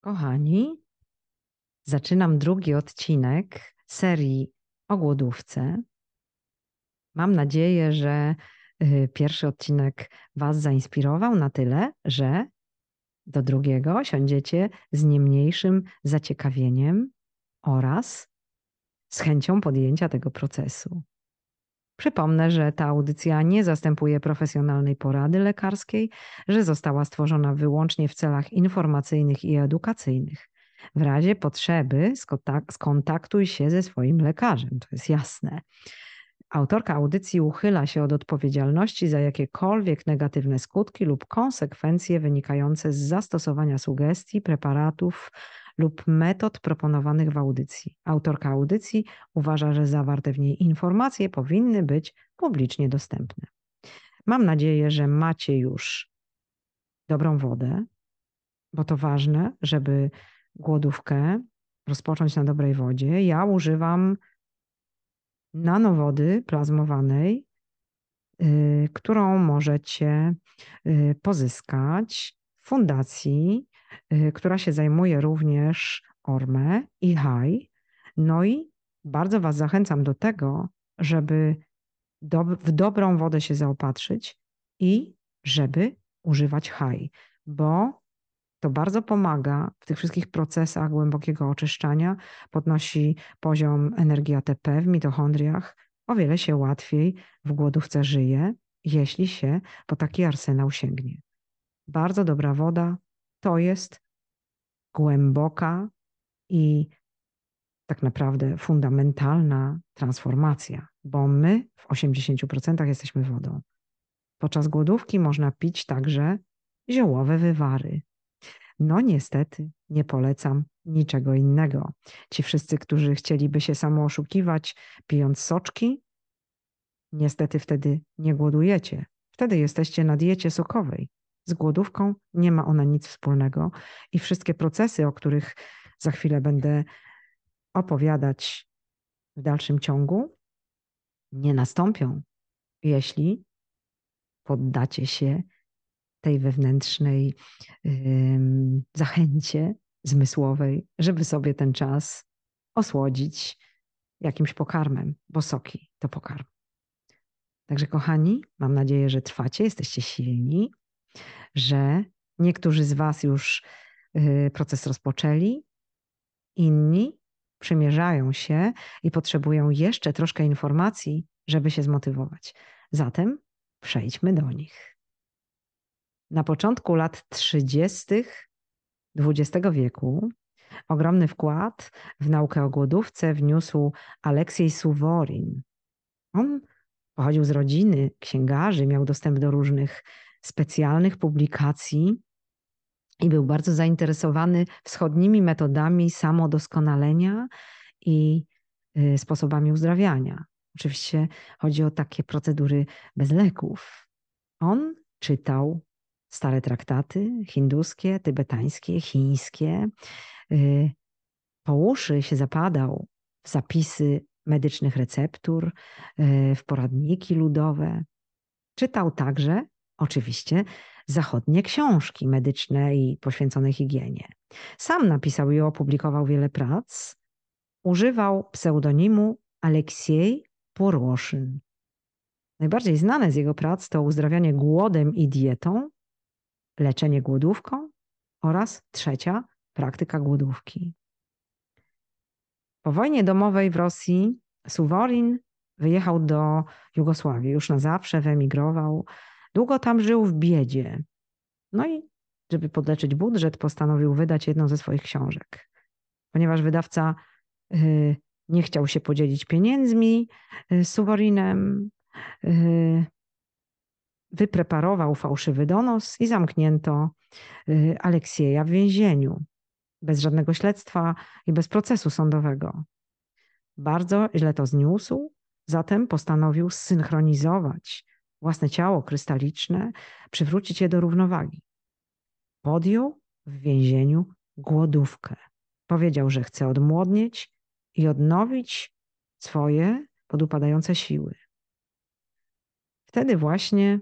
Kochani, zaczynam drugi odcinek serii o głodówce. Mam nadzieję, że y, pierwszy odcinek Was zainspirował na tyle, że do drugiego siądziecie z nie mniejszym zaciekawieniem oraz z chęcią podjęcia tego procesu. Przypomnę, że ta audycja nie zastępuje profesjonalnej porady lekarskiej, że została stworzona wyłącznie w celach informacyjnych i edukacyjnych. W razie potrzeby skontaktuj się ze swoim lekarzem, to jest jasne. Autorka audycji uchyla się od odpowiedzialności za jakiekolwiek negatywne skutki lub konsekwencje wynikające z zastosowania sugestii, preparatów lub metod proponowanych w audycji. Autorka audycji uważa, że zawarte w niej informacje powinny być publicznie dostępne. Mam nadzieję, że macie już dobrą wodę, bo to ważne, żeby głodówkę rozpocząć na dobrej wodzie. Ja używam nanowody plazmowanej, y, którą możecie y, pozyskać w fundacji Y, która się zajmuje również Orme i Haj. No i bardzo Was zachęcam do tego, żeby do, w dobrą wodę się zaopatrzyć i żeby używać Haj, bo to bardzo pomaga w tych wszystkich procesach głębokiego oczyszczania, podnosi poziom energii ATP w mitochondriach. O wiele się łatwiej w głodówce żyje, jeśli się po taki arsenał sięgnie. Bardzo dobra woda, to jest głęboka i tak naprawdę fundamentalna transformacja, bo my w 80% jesteśmy wodą. Podczas głodówki można pić także ziołowe wywary. No niestety nie polecam niczego innego. Ci wszyscy, którzy chcieliby się samooszukiwać pijąc soczki, niestety wtedy nie głodujecie. Wtedy jesteście na diecie sokowej. Z głodówką nie ma ona nic wspólnego i wszystkie procesy, o których za chwilę będę opowiadać w dalszym ciągu, nie nastąpią, jeśli poddacie się tej wewnętrznej yy, zachęcie zmysłowej, żeby sobie ten czas osłodzić jakimś pokarmem, bo soki to pokarm. Także kochani, mam nadzieję, że trwacie, jesteście silni, że niektórzy z Was już y, proces rozpoczęli, inni przymierzają się i potrzebują jeszcze troszkę informacji, żeby się zmotywować. Zatem przejdźmy do nich. Na początku lat 30. XX wieku ogromny wkład w naukę o głodówce wniósł Aleksiej Suworin. On pochodził z rodziny księgarzy, miał dostęp do różnych specjalnych publikacji i był bardzo zainteresowany wschodnimi metodami samodoskonalenia i y, sposobami uzdrawiania. Oczywiście chodzi o takie procedury bez leków. On czytał stare traktaty hinduskie, tybetańskie, chińskie. Y, po uszy się zapadał w zapisy medycznych receptur, y, w poradniki ludowe. Czytał także Oczywiście zachodnie książki medyczne i poświęcone higienie. Sam napisał i opublikował wiele prac. Używał pseudonimu Aleksiej Porłoszyn. Najbardziej znane z jego prac to uzdrawianie głodem i dietą, leczenie głodówką oraz trzecia praktyka głodówki. Po wojnie domowej w Rosji Suworin wyjechał do Jugosławii, już na zawsze wyemigrował Długo tam żył w biedzie. No i żeby podleczyć budżet, postanowił wydać jedną ze swoich książek. Ponieważ wydawca y, nie chciał się podzielić pieniędzmi y, z Suworinem, y, wypreparował fałszywy donos i zamknięto Aleksieja w więzieniu bez żadnego śledztwa i bez procesu sądowego. Bardzo źle to zniósł, zatem postanowił zsynchronizować własne ciało krystaliczne, przywrócić je do równowagi. Podjął w więzieniu głodówkę. Powiedział, że chce odmłodnieć i odnowić swoje podupadające siły. Wtedy właśnie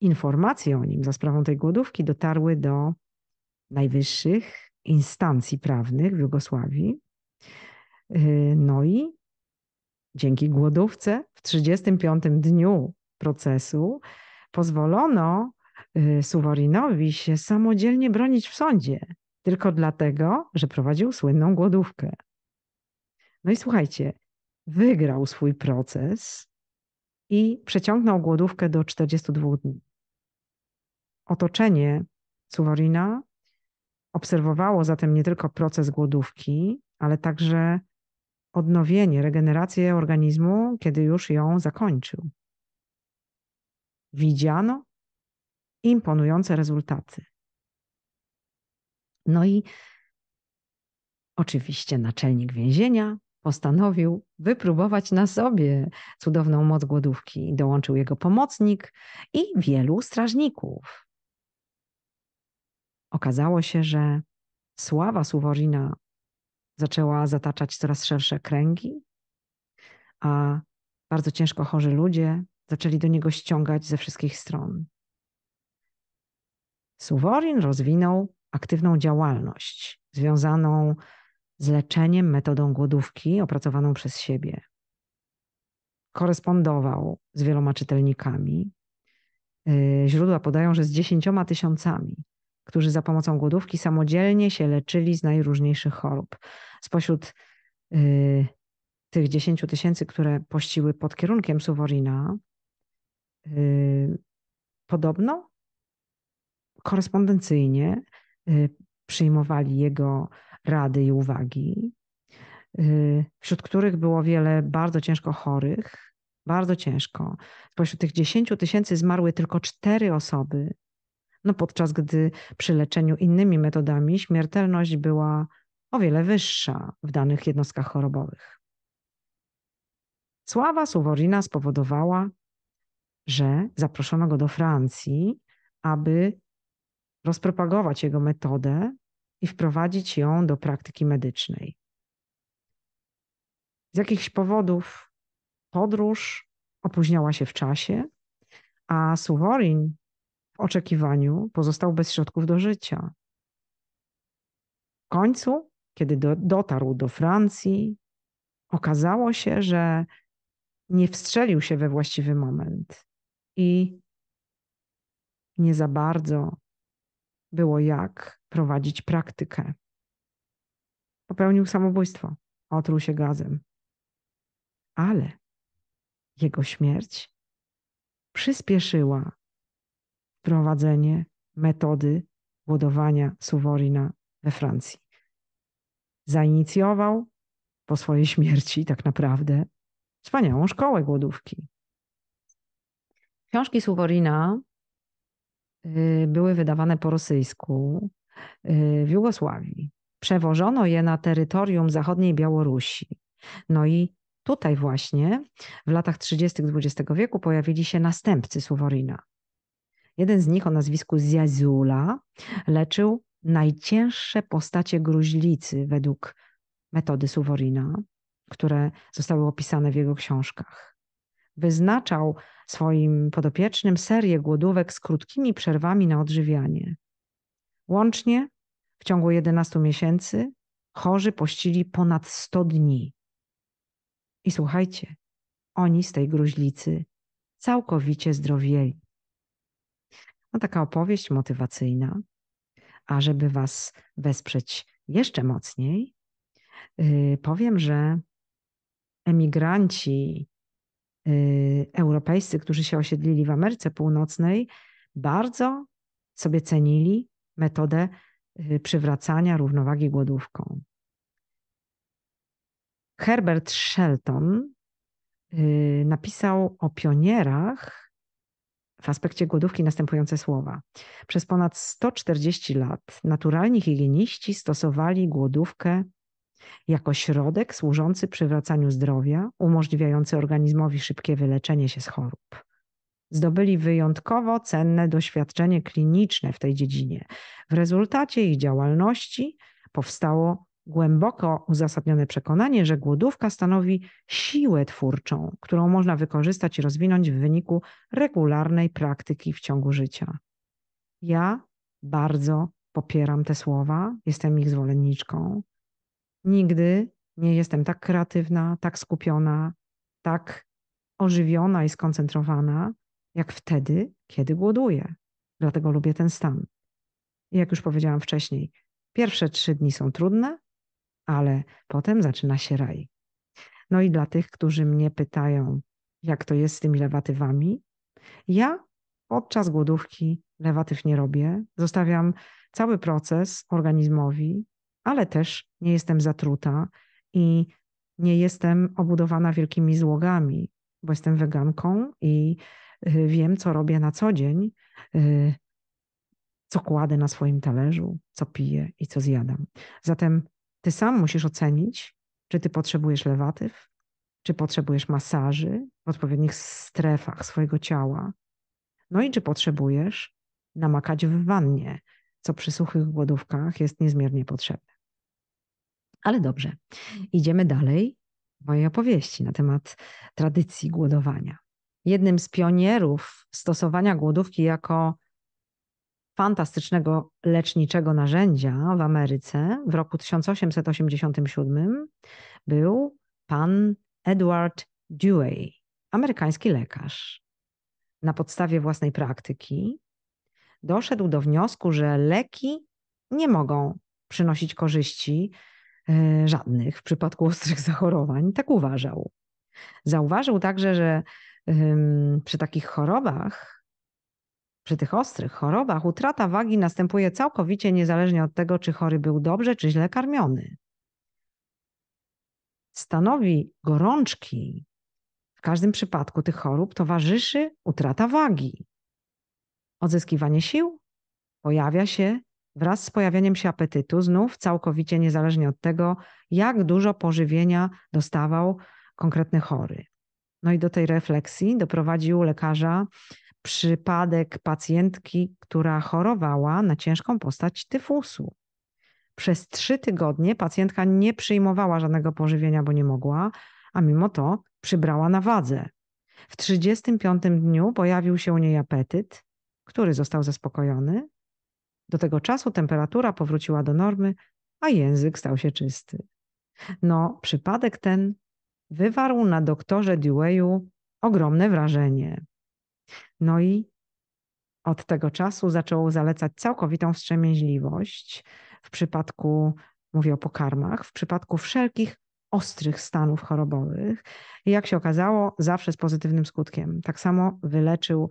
informacje o nim za sprawą tej głodówki dotarły do najwyższych instancji prawnych w Jugosławii. Yy, no i dzięki głodówce w 35 dniu procesu pozwolono y, Suworinowi się samodzielnie bronić w sądzie, tylko dlatego, że prowadził słynną głodówkę. No i słuchajcie, wygrał swój proces i przeciągnął głodówkę do 42 dni. Otoczenie Suworina obserwowało zatem nie tylko proces głodówki, ale także odnowienie, regenerację organizmu, kiedy już ją zakończył widziano imponujące rezultaty. No i oczywiście naczelnik więzienia postanowił wypróbować na sobie cudowną moc głodówki. Dołączył jego pomocnik i wielu strażników. Okazało się, że sława Suworina zaczęła zataczać coraz szersze kręgi, a bardzo ciężko chorzy ludzie zaczęli do niego ściągać ze wszystkich stron. Suworin rozwinął aktywną działalność związaną z leczeniem metodą głodówki opracowaną przez siebie. Korespondował z wieloma czytelnikami. Y, źródła podają, że z dziesięcioma tysiącami, którzy za pomocą głodówki samodzielnie się leczyli z najróżniejszych chorób. Spośród y, tych dziesięciu tysięcy, które pościły pod kierunkiem Suworina, Y, podobno korespondencyjnie y, przyjmowali jego rady i uwagi, y, wśród których było wiele bardzo ciężko chorych, bardzo ciężko. Spośród tych 10 tysięcy zmarły tylko cztery osoby, no podczas gdy przy leczeniu innymi metodami śmiertelność była o wiele wyższa w danych jednostkach chorobowych. Sława Suworina spowodowała, że zaproszono go do Francji, aby rozpropagować jego metodę i wprowadzić ją do praktyki medycznej. Z jakichś powodów podróż opóźniała się w czasie, a Suworin w oczekiwaniu pozostał bez środków do życia. W końcu, kiedy do, dotarł do Francji, okazało się, że nie wstrzelił się we właściwy moment i nie za bardzo było jak prowadzić praktykę. Popełnił samobójstwo, otruł się gazem. Ale jego śmierć przyspieszyła wprowadzenie metody głodowania Suworina we Francji. Zainicjował po swojej śmierci tak naprawdę wspaniałą szkołę głodówki. Książki Suworina y, były wydawane po rosyjsku y, w Jugosławii. Przewożono je na terytorium zachodniej Białorusi. No i tutaj właśnie w latach 30. XX wieku pojawili się następcy Suworina. Jeden z nich o nazwisku Zjazula leczył najcięższe postacie gruźlicy według metody Suworina, które zostały opisane w jego książkach wyznaczał swoim podopiecznym serię głodówek z krótkimi przerwami na odżywianie. Łącznie w ciągu 11 miesięcy chorzy pościli ponad 100 dni. I słuchajcie, oni z tej gruźlicy całkowicie zdrowieli. No, taka opowieść motywacyjna. A żeby Was wesprzeć jeszcze mocniej, yy, powiem, że emigranci Y, europejscy, którzy się osiedlili w Ameryce Północnej, bardzo sobie cenili metodę y, przywracania równowagi głodówką. Herbert Shelton y, napisał o pionierach w aspekcie głodówki następujące słowa. Przez ponad 140 lat naturalni higieniści stosowali głodówkę jako środek służący przywracaniu zdrowia, umożliwiający organizmowi szybkie wyleczenie się z chorób. Zdobyli wyjątkowo cenne doświadczenie kliniczne w tej dziedzinie. W rezultacie ich działalności powstało głęboko uzasadnione przekonanie, że głodówka stanowi siłę twórczą, którą można wykorzystać i rozwinąć w wyniku regularnej praktyki w ciągu życia. Ja bardzo popieram te słowa, jestem ich zwolenniczką. Nigdy nie jestem tak kreatywna, tak skupiona, tak ożywiona i skoncentrowana, jak wtedy, kiedy głoduję. Dlatego lubię ten stan. I jak już powiedziałam wcześniej, pierwsze trzy dni są trudne, ale potem zaczyna się raj. No i dla tych, którzy mnie pytają, jak to jest z tymi lewatywami, ja podczas głodówki lewatyw nie robię. Zostawiam cały proces organizmowi, ale też nie jestem zatruta i nie jestem obudowana wielkimi złogami, bo jestem weganką i y, wiem, co robię na co dzień, y, co kładę na swoim talerzu, co piję i co zjadam. Zatem ty sam musisz ocenić, czy ty potrzebujesz lewatyw, czy potrzebujesz masaży w odpowiednich strefach swojego ciała, no i czy potrzebujesz namakać w wannie, co przy suchych głodówkach jest niezmiernie potrzebne. Ale dobrze, idziemy dalej mojej opowieści na temat tradycji głodowania. Jednym z pionierów stosowania głodówki jako fantastycznego leczniczego narzędzia w Ameryce w roku 1887 był pan Edward Dewey, amerykański lekarz. Na podstawie własnej praktyki doszedł do wniosku, że leki nie mogą przynosić korzyści E, żadnych w przypadku ostrych zachorowań. Tak uważał. Zauważył także, że przy takich chorobach, przy tych ostrych chorobach, utrata wagi następuje całkowicie niezależnie od tego, czy chory był dobrze, czy źle karmiony. Stanowi gorączki w każdym przypadku tych chorób towarzyszy utrata wagi. Odzyskiwanie sił pojawia się wraz z pojawieniem się apetytu, znów całkowicie niezależnie od tego, jak dużo pożywienia dostawał konkretny chory. No i do tej refleksji doprowadził lekarza przypadek pacjentki, która chorowała na ciężką postać tyfusu. Przez trzy tygodnie pacjentka nie przyjmowała żadnego pożywienia, bo nie mogła, a mimo to przybrała na wadze. W 35 dniu pojawił się u niej apetyt, który został zaspokojony, do tego czasu temperatura powróciła do normy, a język stał się czysty. No, przypadek ten wywarł na doktorze Dewey'u ogromne wrażenie. No i od tego czasu zaczął zalecać całkowitą wstrzemięźliwość w przypadku, mówię o pokarmach, w przypadku wszelkich ostrych stanów chorobowych. I jak się okazało, zawsze z pozytywnym skutkiem. Tak samo wyleczył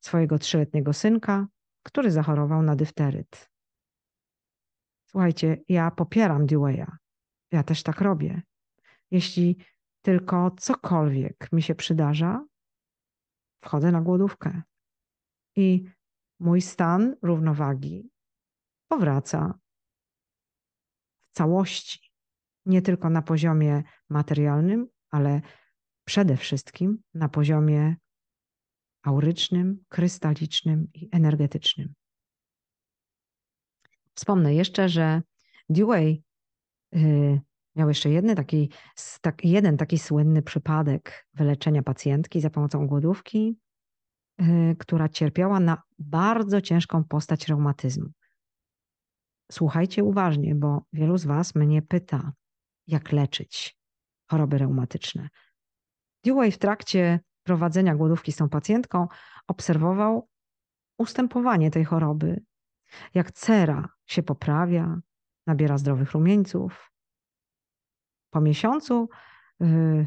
swojego trzyletniego synka, który zachorował na dyfteryt. Słuchajcie, ja popieram Dewey'a. Ja też tak robię. Jeśli tylko cokolwiek mi się przydarza, wchodzę na głodówkę. I mój stan równowagi powraca w całości. Nie tylko na poziomie materialnym, ale przede wszystkim na poziomie aurycznym, krystalicznym i energetycznym. Wspomnę jeszcze, że Dewey y, miał jeszcze jedny taki, tak, jeden taki słynny przypadek wyleczenia pacjentki za pomocą głodówki, y, która cierpiała na bardzo ciężką postać reumatyzmu. Słuchajcie uważnie, bo wielu z Was mnie pyta, jak leczyć choroby reumatyczne. Dewey w trakcie prowadzenia głodówki z tą pacjentką obserwował ustępowanie tej choroby, jak cera się poprawia, nabiera zdrowych rumieńców. Po miesiącu y,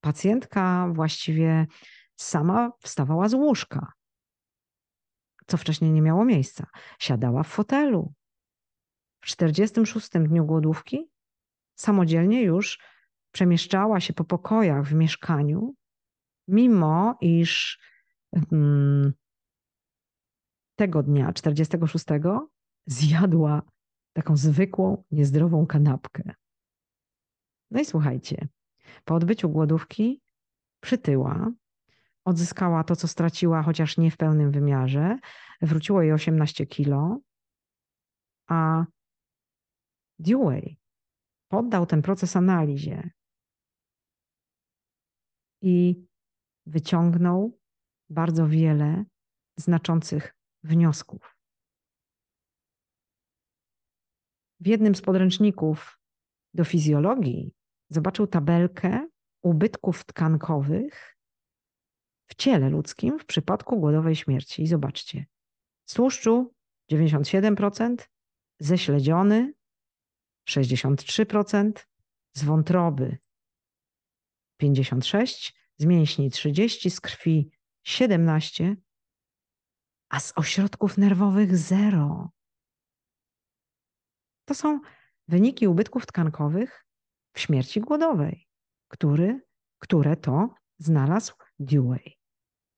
pacjentka właściwie sama wstawała z łóżka, co wcześniej nie miało miejsca. Siadała w fotelu. W 46 dniu głodówki samodzielnie już przemieszczała się po pokojach w mieszkaniu, mimo iż hmm, tego dnia, 46, zjadła taką zwykłą, niezdrową kanapkę. No i słuchajcie, po odbyciu głodówki przytyła, odzyskała to, co straciła, chociaż nie w pełnym wymiarze, wróciło jej 18 kilo, a Dewey poddał ten proces analizie. I wyciągnął bardzo wiele znaczących wniosków. W jednym z podręczników do fizjologii zobaczył tabelkę ubytków tkankowych w ciele ludzkim w przypadku głodowej śmierci. I zobaczcie, z tłuszczu 97%, ze śledziony 63%, z wątroby 56%, z mięśni 30, z krwi 17, a z ośrodków nerwowych 0. To są wyniki ubytków tkankowych w śmierci głodowej, który, które to znalazł Dewey.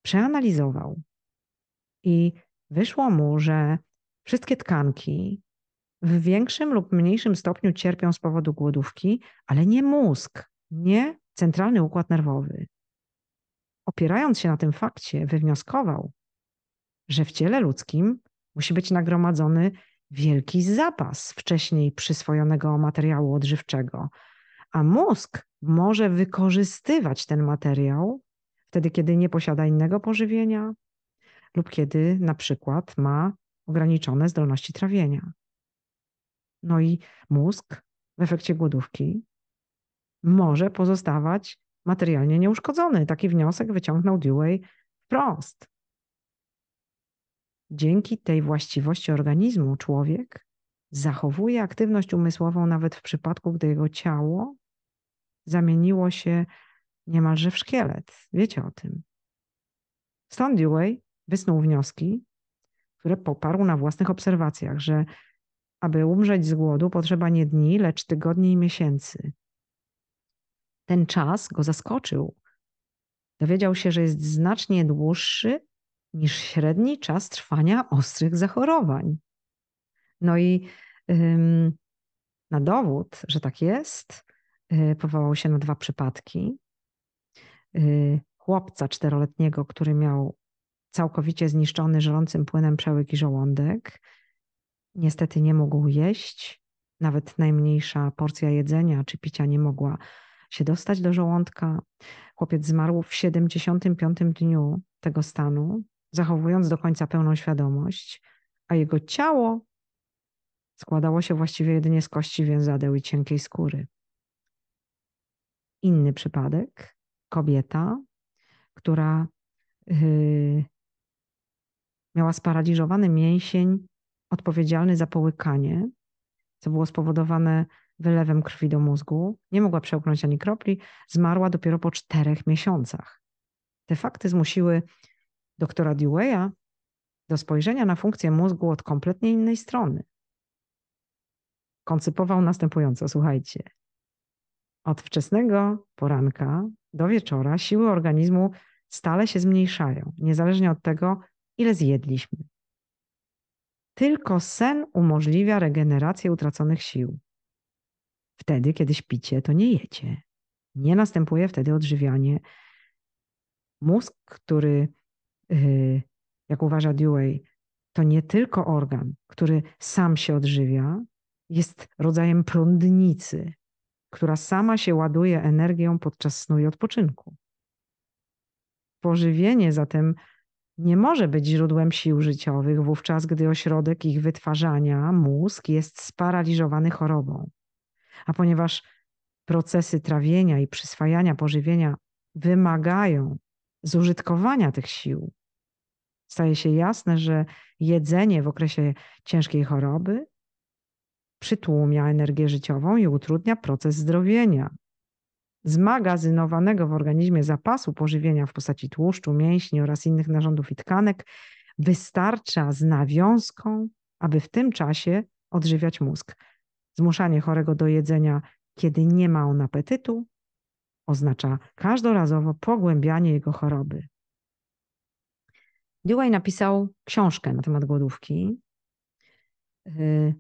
Przeanalizował i wyszło mu, że wszystkie tkanki w większym lub mniejszym stopniu cierpią z powodu głodówki, ale nie mózg, nie centralny układ nerwowy, opierając się na tym fakcie, wywnioskował, że w ciele ludzkim musi być nagromadzony wielki zapas wcześniej przyswojonego materiału odżywczego, a mózg może wykorzystywać ten materiał wtedy, kiedy nie posiada innego pożywienia lub kiedy na przykład ma ograniczone zdolności trawienia. No i mózg w efekcie głodówki może pozostawać materialnie nieuszkodzony. Taki wniosek wyciągnął Dewey wprost. Dzięki tej właściwości organizmu człowiek zachowuje aktywność umysłową nawet w przypadku, gdy jego ciało zamieniło się niemalże w szkielet. Wiecie o tym. Stąd Dewey wysnuł wnioski, które poparł na własnych obserwacjach, że aby umrzeć z głodu potrzeba nie dni, lecz tygodni i miesięcy. Ten czas go zaskoczył. Dowiedział się, że jest znacznie dłuższy niż średni czas trwania ostrych zachorowań. No i ym, na dowód, że tak jest, yy, powołał się na dwa przypadki. Yy, chłopca czteroletniego, który miał całkowicie zniszczony żelącym płynem przełyk i żołądek. Niestety nie mógł jeść, nawet najmniejsza porcja jedzenia czy picia nie mogła się dostać do żołądka. Chłopiec zmarł w 75 dniu tego stanu, zachowując do końca pełną świadomość, a jego ciało składało się właściwie jedynie z kości więzadeł i cienkiej skóry. Inny przypadek, kobieta, która yy, miała sparaliżowany mięsień odpowiedzialny za połykanie, co było spowodowane wylewem krwi do mózgu, nie mogła przełknąć ani kropli, zmarła dopiero po czterech miesiącach. Te fakty zmusiły doktora Dewey'a do spojrzenia na funkcję mózgu od kompletnie innej strony. Koncypował następująco, słuchajcie. Od wczesnego poranka do wieczora siły organizmu stale się zmniejszają, niezależnie od tego, ile zjedliśmy. Tylko sen umożliwia regenerację utraconych sił wtedy, kiedy śpicie, to nie jecie. Nie następuje wtedy odżywianie. Mózg, który, y, jak uważa Dewey, to nie tylko organ, który sam się odżywia, jest rodzajem prądnicy, która sama się ładuje energią podczas snu i odpoczynku. Pożywienie zatem nie może być źródłem sił życiowych wówczas, gdy ośrodek ich wytwarzania, mózg, jest sparaliżowany chorobą. A ponieważ procesy trawienia i przyswajania pożywienia wymagają zużytkowania tych sił, staje się jasne, że jedzenie w okresie ciężkiej choroby przytłumia energię życiową i utrudnia proces zdrowienia. Zmagazynowanego w organizmie zapasu pożywienia w postaci tłuszczu, mięśni oraz innych narządów i tkanek wystarcza z nawiązką, aby w tym czasie odżywiać mózg. Zmuszanie chorego do jedzenia, kiedy nie ma on apetytu, oznacza każdorazowo pogłębianie jego choroby. Dewey napisał książkę na temat głodówki. W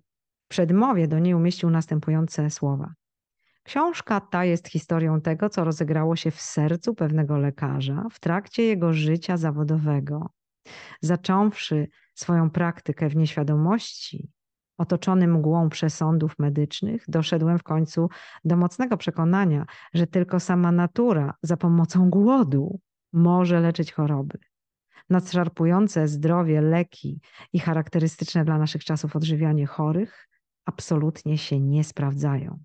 przedmowie do niej umieścił następujące słowa. Książka ta jest historią tego, co rozegrało się w sercu pewnego lekarza w trakcie jego życia zawodowego. Zacząwszy swoją praktykę w nieświadomości, otoczony mgłą przesądów medycznych, doszedłem w końcu do mocnego przekonania, że tylko sama natura za pomocą głodu może leczyć choroby. Nadszarpujące zdrowie leki i charakterystyczne dla naszych czasów odżywianie chorych absolutnie się nie sprawdzają.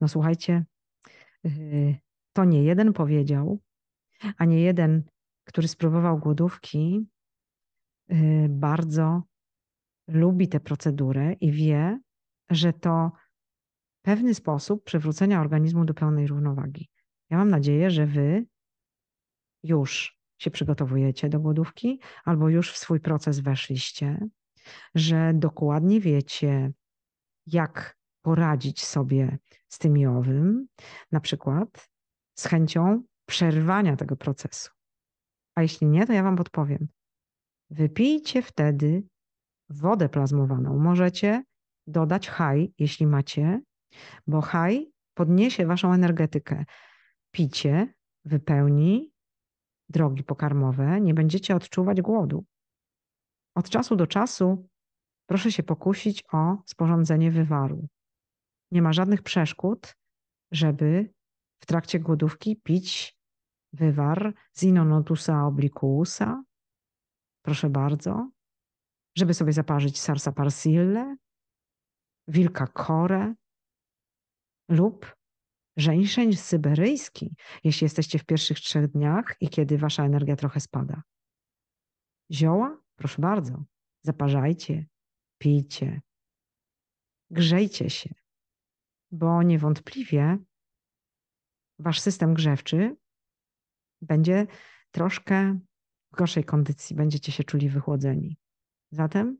No słuchajcie, yy, to nie jeden powiedział, a nie jeden, który spróbował głodówki, yy, bardzo lubi tę procedurę i wie, że to pewny sposób przywrócenia organizmu do pełnej równowagi. Ja mam nadzieję, że Wy już się przygotowujecie do głodówki albo już w swój proces weszliście, że dokładnie wiecie, jak poradzić sobie z tym i owym, na przykład z chęcią przerwania tego procesu. A jeśli nie, to ja Wam podpowiem. Wypijcie wtedy wodę plazmowaną możecie dodać haj, jeśli macie, bo haj podniesie waszą energetykę. Picie wypełni drogi pokarmowe, nie będziecie odczuwać głodu. Od czasu do czasu proszę się pokusić o sporządzenie wywaru. Nie ma żadnych przeszkód, żeby w trakcie głodówki pić wywar z Inonotusa obliquusa. Proszę bardzo, żeby sobie zaparzyć sarsaparsillę, wilka korę lub żeńszeń syberyjski, jeśli jesteście w pierwszych trzech dniach i kiedy wasza energia trochę spada. Zioła? Proszę bardzo, zaparzajcie, pijcie, grzejcie się, bo niewątpliwie wasz system grzewczy będzie troszkę w gorszej kondycji, będziecie się czuli wychłodzeni. Zatem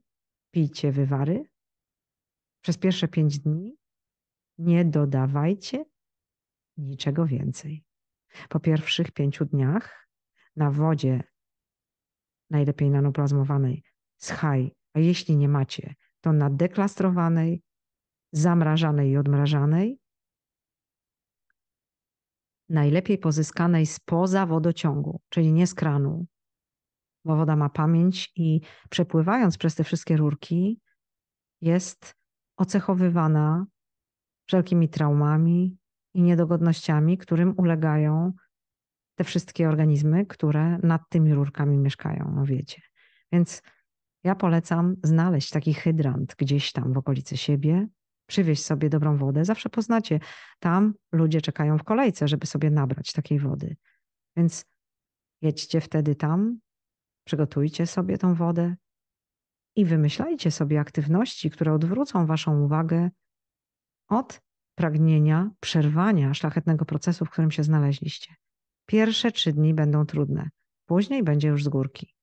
pijcie wywary. Przez pierwsze pięć dni nie dodawajcie niczego więcej. Po pierwszych pięciu dniach na wodzie, najlepiej nanoplazmowanej, schaj, a jeśli nie macie, to na deklastrowanej, zamrażanej i odmrażanej, najlepiej pozyskanej spoza wodociągu, czyli nie z kranu, bo woda ma pamięć i przepływając przez te wszystkie rurki, jest ocechowywana wszelkimi traumami i niedogodnościami, którym ulegają te wszystkie organizmy, które nad tymi rurkami mieszkają, no wiecie. Więc ja polecam znaleźć taki hydrant gdzieś tam w okolicy siebie, przywieźć sobie dobrą wodę. Zawsze poznacie, tam ludzie czekają w kolejce, żeby sobie nabrać takiej wody. Więc jedźcie wtedy tam, Przygotujcie sobie tą wodę i wymyślajcie sobie aktywności, które odwrócą Waszą uwagę od pragnienia przerwania szlachetnego procesu, w którym się znaleźliście. Pierwsze trzy dni będą trudne, później będzie już z górki.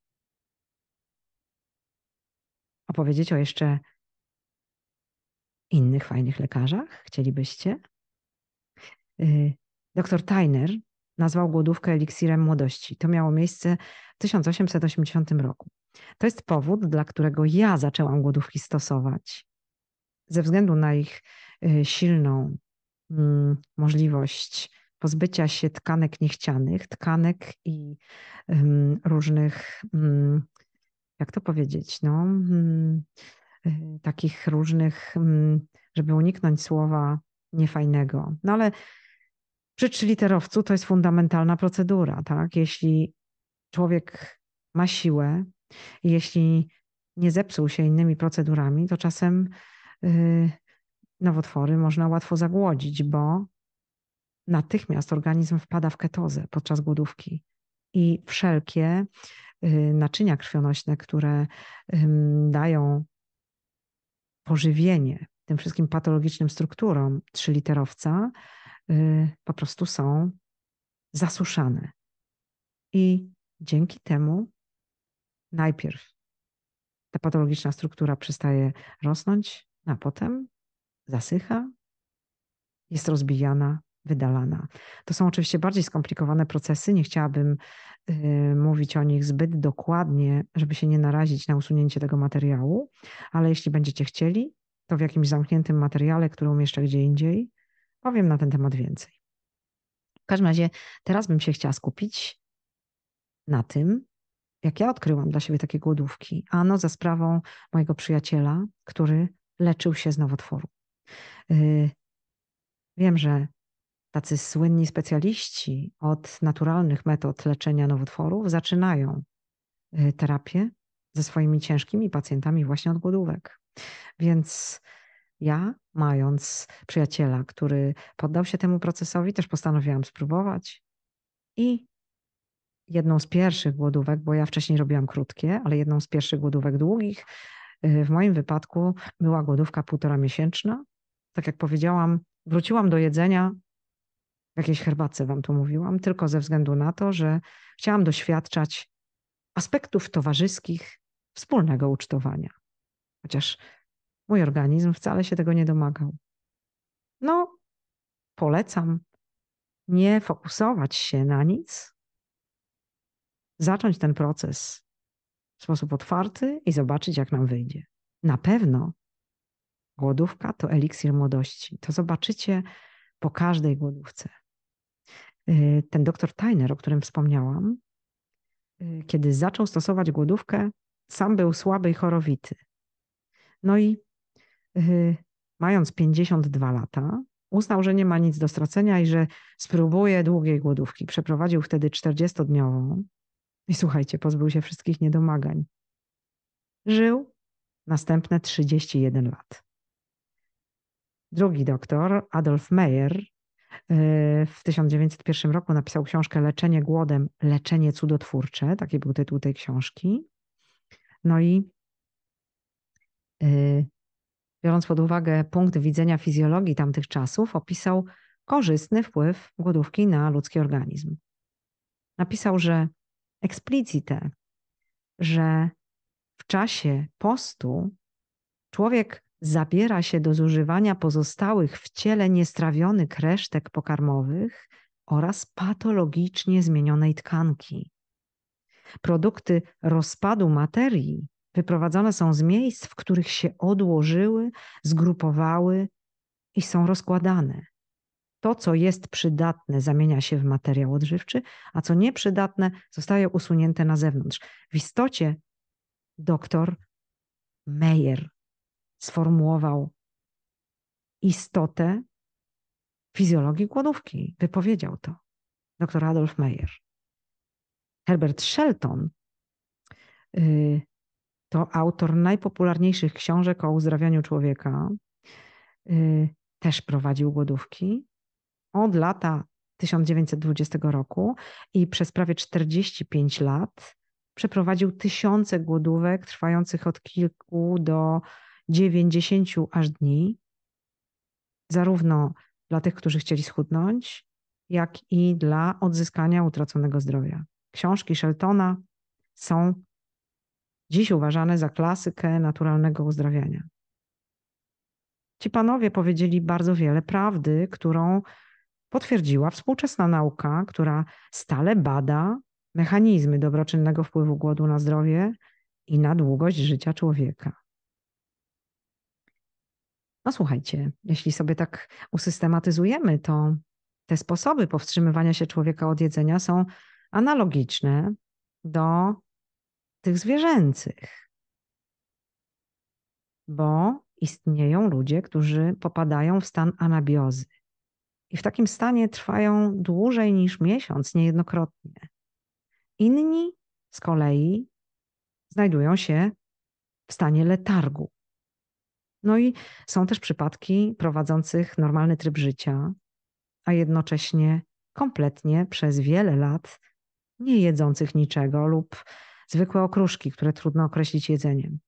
Opowiedzieć o jeszcze innych fajnych lekarzach chcielibyście? Y, doktor Tyner nazwał głodówkę eliksirem młodości. To miało miejsce w 1880 roku. To jest powód, dla którego ja zaczęłam głodówki stosować. Ze względu na ich y, silną mm, możliwość pozbycia się tkanek niechcianych, tkanek i różnych, mm, jak to powiedzieć, no, mm, y, takich różnych, żeby uniknąć słowa niefajnego. No ale przy trzyliterowcu to jest fundamentalna procedura. Tak? Jeśli człowiek ma siłę, jeśli nie zepsuł się innymi procedurami, to czasem y, nowotwory można łatwo zagłodzić, bo natychmiast organizm wpada w ketozę podczas głodówki i wszelkie y, naczynia krwionośne, które dają pożywienie tym wszystkim patologicznym strukturom trzyliterowca, literowca Y, po prostu są zasuszane. I dzięki temu najpierw ta patologiczna struktura przestaje rosnąć, no a potem zasycha, jest rozbijana, wydalana. To są oczywiście bardziej skomplikowane procesy, nie chciałabym y, mówić o nich zbyt dokładnie, żeby się nie narazić na usunięcie tego materiału, ale jeśli będziecie chcieli, to w jakimś zamkniętym materiale, który umieszczę gdzie indziej, Powiem na ten temat więcej. W każdym razie teraz bym się chciała skupić na tym, jak ja odkryłam dla siebie takie głodówki. Ano za sprawą mojego przyjaciela, który leczył się z nowotworu. Y, wiem, że tacy słynni specjaliści od naturalnych metod leczenia nowotworów zaczynają y, terapię ze swoimi ciężkimi pacjentami właśnie od głodówek. Więc ja, mając przyjaciela, który poddał się temu procesowi, też postanowiłam spróbować. I jedną z pierwszych głodówek, bo ja wcześniej robiłam krótkie, ale jedną z pierwszych głodówek długich, y, w moim wypadku była głodówka półtora miesięczna. Tak jak powiedziałam, wróciłam do jedzenia w jakiejś herbace, wam tu mówiłam, tylko ze względu na to, że chciałam doświadczać aspektów towarzyskich wspólnego ucztowania. Chociaż Mój organizm wcale się tego nie domagał. No, polecam nie fokusować się na nic, zacząć ten proces w sposób otwarty i zobaczyć, jak nam wyjdzie. Na pewno głodówka to eliksir młodości. To zobaczycie po każdej głodówce. Y, ten doktor Tyner, o którym wspomniałam, y, kiedy zaczął stosować głodówkę, sam był słaby i chorowity. No i mając 52 lata, uznał, że nie ma nic do stracenia i że spróbuje długiej głodówki. Przeprowadził wtedy 40-dniową i słuchajcie, pozbył się wszystkich niedomagań. Żył następne 31 lat. Drugi doktor, Adolf Meyer, e, w 1901 roku napisał książkę Leczenie głodem, leczenie cudotwórcze. Taki był tytuł tej książki. No i e, biorąc pod uwagę punkt widzenia fizjologii tamtych czasów, opisał korzystny wpływ głodówki na ludzki organizm. Napisał, że eksplicite, że w czasie postu człowiek zabiera się do zużywania pozostałych w ciele niestrawionych resztek pokarmowych oraz patologicznie zmienionej tkanki. Produkty rozpadu materii Wyprowadzone są z miejsc, w których się odłożyły, zgrupowały i są rozkładane. To, co jest przydatne, zamienia się w materiał odżywczy, a co nieprzydatne, zostaje usunięte na zewnątrz. W istocie doktor Meyer sformułował istotę fizjologii głodówki. Wypowiedział to dr Adolf Meyer. Herbert Shelton, y, to autor najpopularniejszych książek o uzdrawianiu człowieka. Y, też prowadził głodówki. Od lata 1920 roku i przez prawie 45 lat przeprowadził tysiące głodówek trwających od kilku do 90 aż dni, zarówno dla tych, którzy chcieli schudnąć, jak i dla odzyskania utraconego zdrowia. Książki Sheltona są dziś uważane za klasykę naturalnego uzdrawiania. Ci panowie powiedzieli bardzo wiele prawdy, którą potwierdziła współczesna nauka, która stale bada mechanizmy dobroczynnego wpływu głodu na zdrowie i na długość życia człowieka. No słuchajcie, jeśli sobie tak usystematyzujemy, to te sposoby powstrzymywania się człowieka od jedzenia są analogiczne do tych zwierzęcych. Bo istnieją ludzie, którzy popadają w stan anabiozy. I w takim stanie trwają dłużej niż miesiąc, niejednokrotnie. Inni z kolei znajdują się w stanie letargu. No i są też przypadki prowadzących normalny tryb życia, a jednocześnie kompletnie przez wiele lat nie jedzących niczego lub zwykłe okruszki, które trudno określić jedzeniem.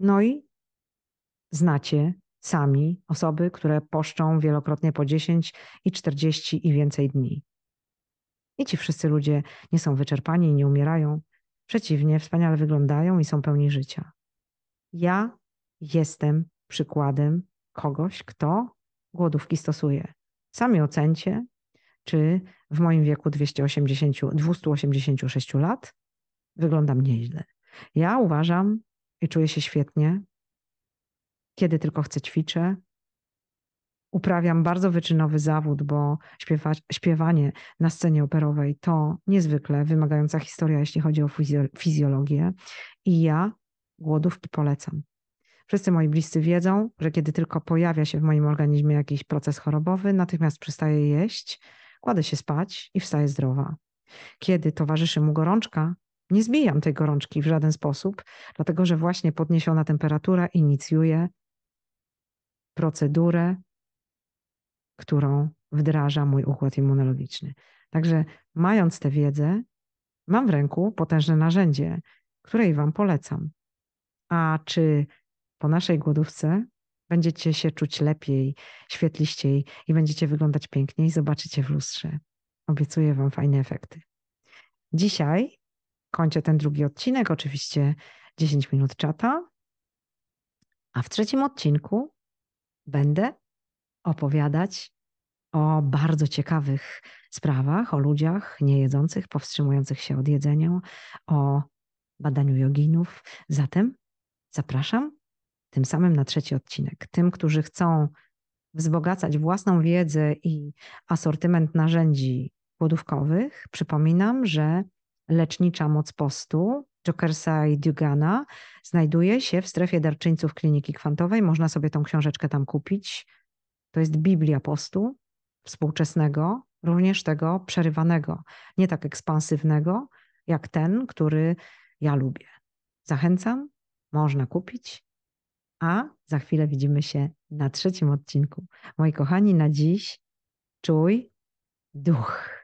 No i znacie sami osoby, które poszczą wielokrotnie po 10 i 40 i więcej dni. I ci wszyscy ludzie nie są wyczerpani i nie umierają. Przeciwnie, wspaniale wyglądają i są pełni życia. Ja jestem przykładem kogoś, kto głodówki stosuje. Sami ocencie, czy w moim wieku 280, 286 lat wyglądam nieźle. Ja uważam i czuję się świetnie, kiedy tylko chcę ćwiczę. Uprawiam bardzo wyczynowy zawód, bo śpiewa, śpiewanie na scenie operowej to niezwykle wymagająca historia, jeśli chodzi o fizjologię. I ja głodówki polecam. Wszyscy moi bliscy wiedzą, że kiedy tylko pojawia się w moim organizmie jakiś proces chorobowy, natychmiast przestaję jeść, kładę się spać i wstaję zdrowa. Kiedy towarzyszy mu gorączka, nie zbijam tej gorączki w żaden sposób, dlatego że właśnie podniesiona temperatura inicjuje procedurę, którą wdraża mój układ immunologiczny. Także mając tę wiedzę, mam w ręku potężne narzędzie, które i Wam polecam. A czy po naszej głodówce będziecie się czuć lepiej, świetliściej i będziecie wyglądać piękniej, zobaczycie w lustrze. Obiecuję Wam fajne efekty. Dzisiaj kończę ten drugi odcinek, oczywiście 10 minut czata. A w trzecim odcinku będę opowiadać o bardzo ciekawych sprawach, o ludziach niejedzących, powstrzymujących się od jedzenia, o badaniu joginów. Zatem zapraszam tym samym na trzeci odcinek. Tym, którzy chcą wzbogacać własną wiedzę i asortyment narzędzi głodówkowych, przypominam, że Lecznicza moc postu Jokersa i Dugana znajduje się w strefie darczyńców Kliniki Kwantowej. Można sobie tą książeczkę tam kupić. To jest Biblia postu współczesnego, również tego przerywanego, nie tak ekspansywnego jak ten, który ja lubię. Zachęcam, można kupić, a za chwilę widzimy się na trzecim odcinku. Moi kochani, na dziś czuj duch.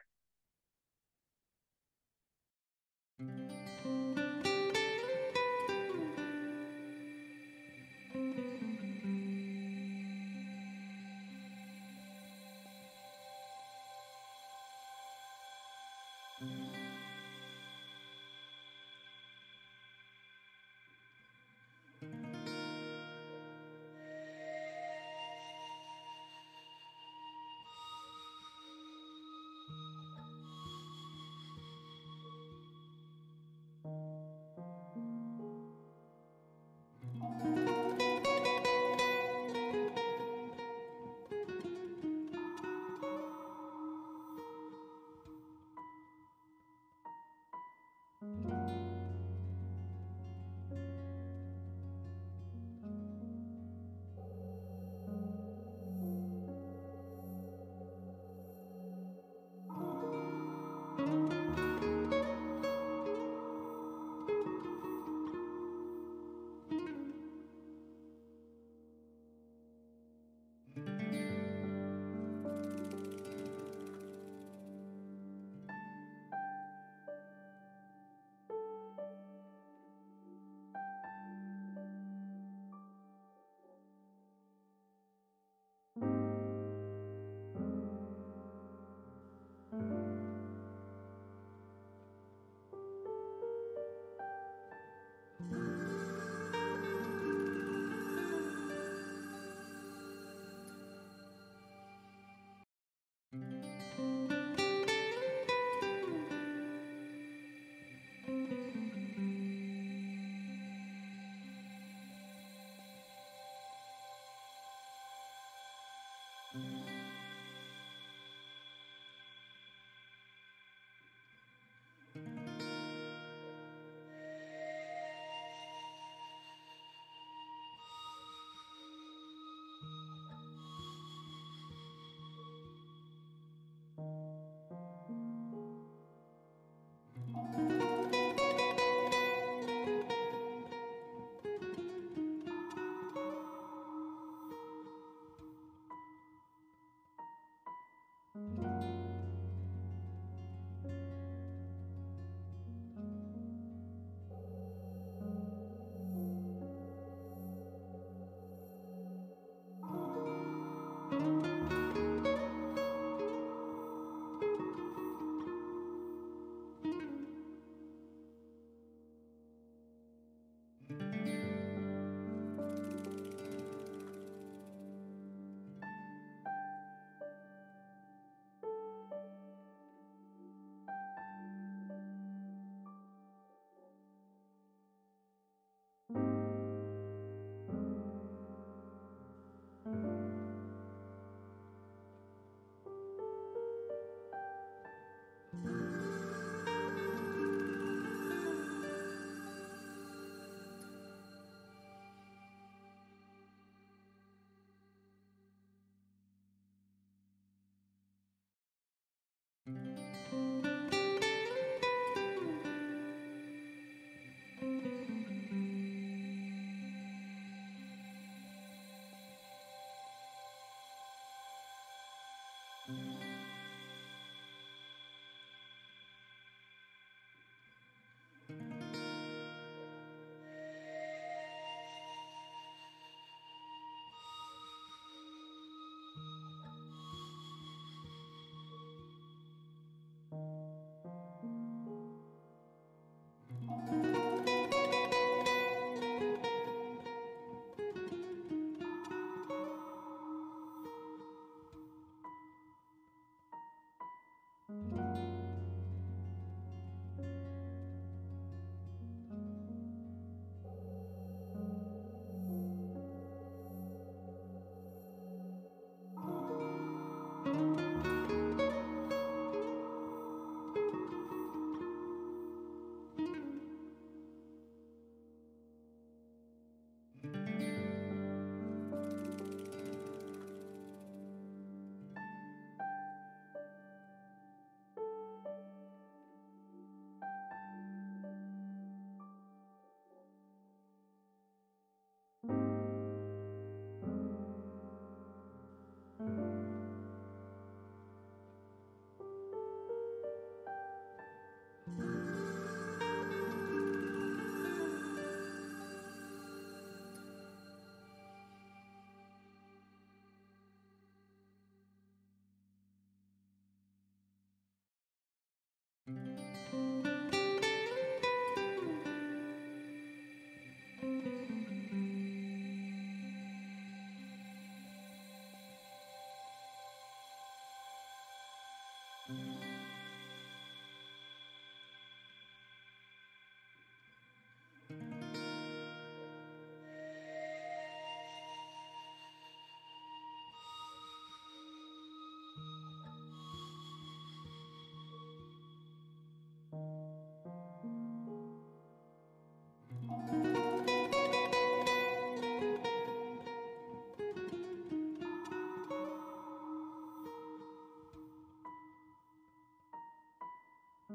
Thank you.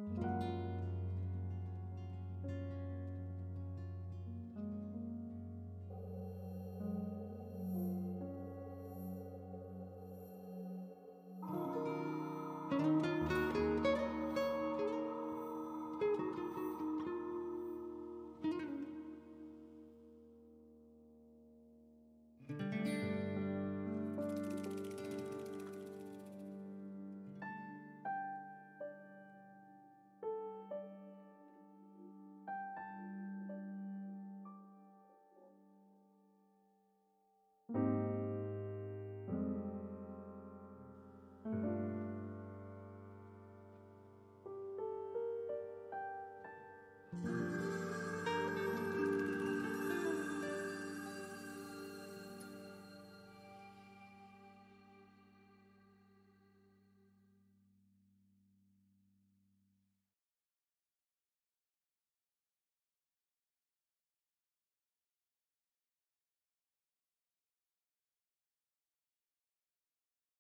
Thank you.